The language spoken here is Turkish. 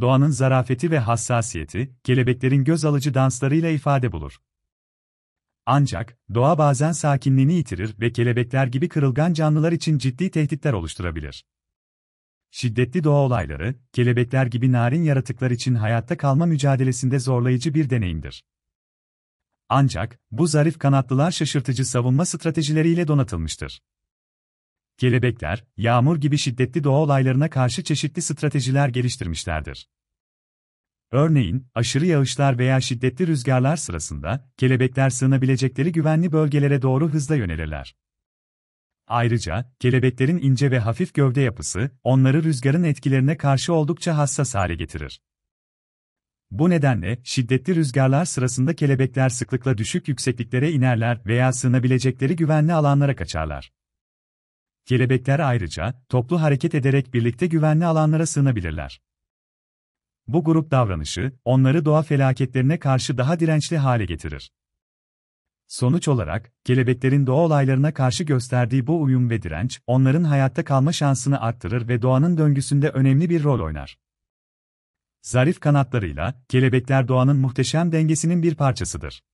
doğanın zarafeti ve hassasiyeti, kelebeklerin göz alıcı danslarıyla ifade bulur. Ancak, doğa bazen sakinliğini yitirir ve kelebekler gibi kırılgan canlılar için ciddi tehditler oluşturabilir. Şiddetli doğa olayları, kelebekler gibi narin yaratıklar için hayatta kalma mücadelesinde zorlayıcı bir deneyimdir. Ancak, bu zarif kanatlılar şaşırtıcı savunma stratejileriyle donatılmıştır kelebekler, yağmur gibi şiddetli doğa olaylarına karşı çeşitli stratejiler geliştirmişlerdir. Örneğin, aşırı yağışlar veya şiddetli rüzgarlar sırasında kelebekler sığınabilecekleri güvenli bölgelere doğru hızla yönelirler. Ayrıca, kelebeklerin ince ve hafif gövde yapısı onları rüzgarın etkilerine karşı oldukça hassas hale getirir. Bu nedenle şiddetli rüzgarlar sırasında kelebekler sıklıkla düşük yüksekliklere inerler veya sığınabilecekleri güvenli alanlara kaçarlar. Kelebekler ayrıca, toplu hareket ederek birlikte güvenli alanlara sığınabilirler. Bu grup davranışı, onları doğa felaketlerine karşı daha dirençli hale getirir. Sonuç olarak, kelebeklerin doğa olaylarına karşı gösterdiği bu uyum ve direnç, onların hayatta kalma şansını arttırır ve doğanın döngüsünde önemli bir rol oynar. Zarif kanatlarıyla, kelebekler doğanın muhteşem dengesinin bir parçasıdır.